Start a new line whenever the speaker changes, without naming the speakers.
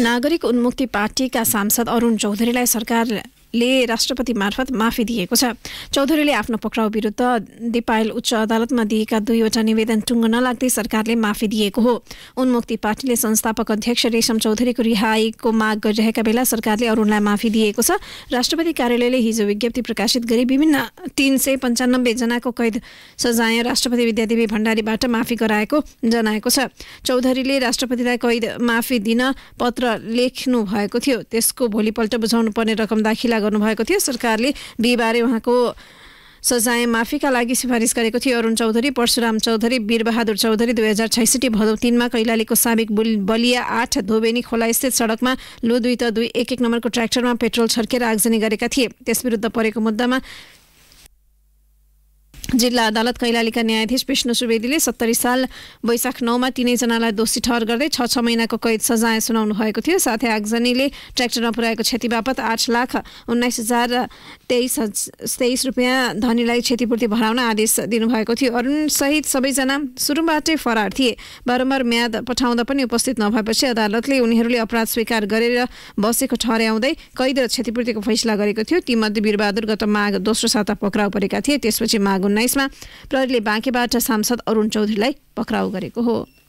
नागरिक उन्मुक्ति पार्टीका सांसद अरूण चौधरीलाई सरकार ले राष्ट्रपति मार्फत माफी दिएको छ चौधरीले आफ्नो पक्राउ विरुद्ध दिपायल उच्च अदालतमा दिएका दुईवटा निवेदन टुङ्गो नलाग्दै सरकारले माफी दिएको हो उन्मुक्ति पार्टीले संस्थापक अध्यक्ष रेशम चौधरीको रिहाईको माग गरिरहेका बेला सरकारले अरूणलाई माफी दिएको छ राष्ट्रपति कार्यालयले हिजो विज्ञप्ति प्रकाशित गरी विभिन्न तिन सय पन्चानब्बे जनाको कैद सजाय राष्ट्रपति विद्यादेवी भण्डारीबाट माफी गराएको जनाएको छ चौधरीले राष्ट्रपतिलाई कैद माफी दिन पत्र लेख्नु भएको थियो त्यसको भोलिपल्ट बुझाउनु पर्ने रकम दाखिला गर्नुभएको थियो सरकारले डीबारे उहाँको सजाय माफीका लागि सिफारिस गरेको थियो अरुण चौधरी परशुराम चौधरी वीरबहादुर चौधरी दुई हजार छैसठी भदौ तिनमा कैलालीको साबिक बलिया आठ धोबेनी खोलास्थित सडकमा लु दुई त दुई एक एक नम्बरको ट्र्याक्टरमा पेट्रोल छर्केर आगजनी गरेका थिए त्यस विरुद्ध परेको मुद्दामा जिल्ला अदालत कैलालीका न्यायाधीश विष्णु सुवेदीले सत्तरी साल वैशाख नौमा तिनैजनालाई दोषी ठहर गर्दै छ छ महिनाको कैद सजाय सुनाउनु भएको थियो साथै आगजनीले ट्र्याक्टरमा पुर्याएको क्षति बापत आठ लाख उन्नाइस हजार तेइस तेइस रुपियाँ धनीलाई क्षतिपूर्ति भराउन आदेश दिनुभएको थियो अरुण सहित सबैजना सुरुबाटै फरार थिए बारम्बार म्याद पठाउँदा पनि उपस्थित नभएपछि अदालतले उनीहरूले अपराध स्वीकार गरेर बसेको ठहर्याउँदै कैद र क्षतिपूर्तिको फैसला गरेको थियो तीमध्ये वीरबहादुर गत माघ दोस्रो साता पक्राउ परेका थिए त्यसपछि माघ उन्नाइस उन्नाइसमा प्रहरीले बाँकेबाट सांसद अरूण चौधरीलाई पक्राउ गरेको हो